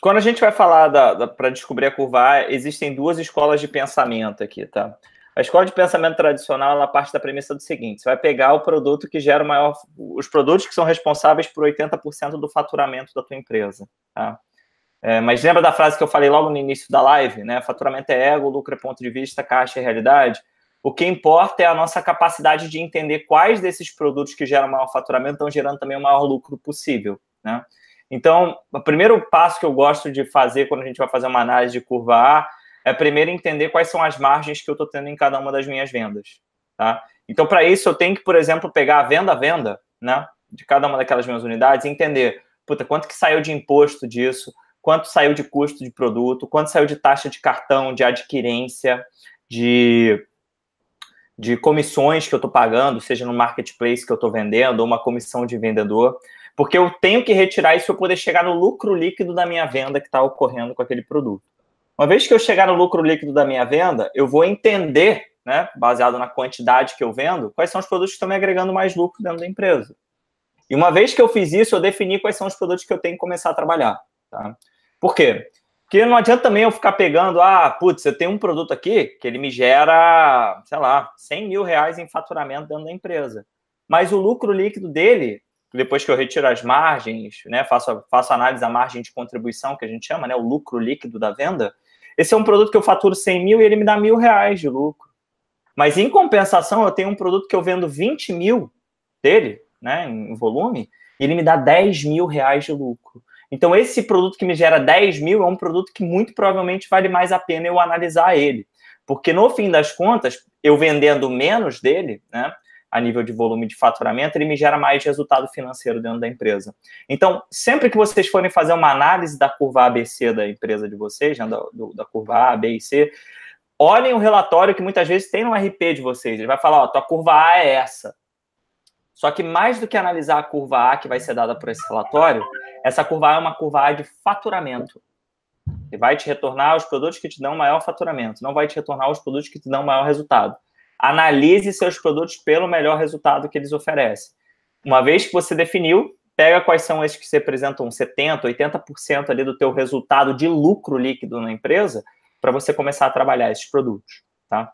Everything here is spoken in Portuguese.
Quando a gente vai falar da, da para descobrir a curva A, existem duas escolas de pensamento aqui, tá? A escola de pensamento tradicional ela parte da premissa do seguinte: você vai pegar o produto que gera o maior, os produtos que são responsáveis por 80% do faturamento da tua empresa. Tá? É, mas lembra da frase que eu falei logo no início da live, né? Faturamento é ego, lucro é ponto de vista, caixa é realidade. O que importa é a nossa capacidade de entender quais desses produtos que geram maior faturamento estão gerando também o maior lucro possível, né? Então, o primeiro passo que eu gosto de fazer quando a gente vai fazer uma análise de curva A é primeiro entender quais são as margens que eu estou tendo em cada uma das minhas vendas. Tá? Então, para isso, eu tenho que, por exemplo, pegar a venda a venda né, de cada uma daquelas minhas unidades e entender puta, quanto que saiu de imposto disso, quanto saiu de custo de produto, quanto saiu de taxa de cartão, de adquirência, de, de comissões que eu estou pagando, seja no marketplace que eu estou vendendo, ou uma comissão de vendedor porque eu tenho que retirar isso para poder chegar no lucro líquido da minha venda que está ocorrendo com aquele produto. Uma vez que eu chegar no lucro líquido da minha venda, eu vou entender, né, baseado na quantidade que eu vendo, quais são os produtos que estão me agregando mais lucro dentro da empresa. E uma vez que eu fiz isso, eu defini quais são os produtos que eu tenho que começar a trabalhar. Tá? Por quê? Porque não adianta também eu ficar pegando, ah, putz, eu tenho um produto aqui que ele me gera, sei lá, 100 mil reais em faturamento dentro da empresa. Mas o lucro líquido dele depois que eu retiro as margens, né, faço, faço análise da margem de contribuição, que a gente chama, né, o lucro líquido da venda, esse é um produto que eu faturo 100 mil e ele me dá mil reais de lucro. Mas, em compensação, eu tenho um produto que eu vendo 20 mil dele, né, em volume, e ele me dá 10 mil reais de lucro. Então, esse produto que me gera 10 mil é um produto que muito provavelmente vale mais a pena eu analisar ele. Porque, no fim das contas, eu vendendo menos dele, né, a nível de volume de faturamento, ele me gera mais resultado financeiro dentro da empresa. Então, sempre que vocês forem fazer uma análise da curva ABC da empresa de vocês, né, da, do, da curva A, B e C, olhem o relatório que muitas vezes tem no RP de vocês. Ele vai falar, ó, tua curva A é essa. Só que mais do que analisar a curva A que vai ser dada por esse relatório, essa curva A é uma curva A de faturamento. Ele vai te retornar os produtos que te dão maior faturamento, não vai te retornar os produtos que te dão maior resultado analise seus produtos pelo melhor resultado que eles oferecem. Uma vez que você definiu, pega quais são esses que representam 70%, 80% ali do teu resultado de lucro líquido na empresa, para você começar a trabalhar esses produtos, tá?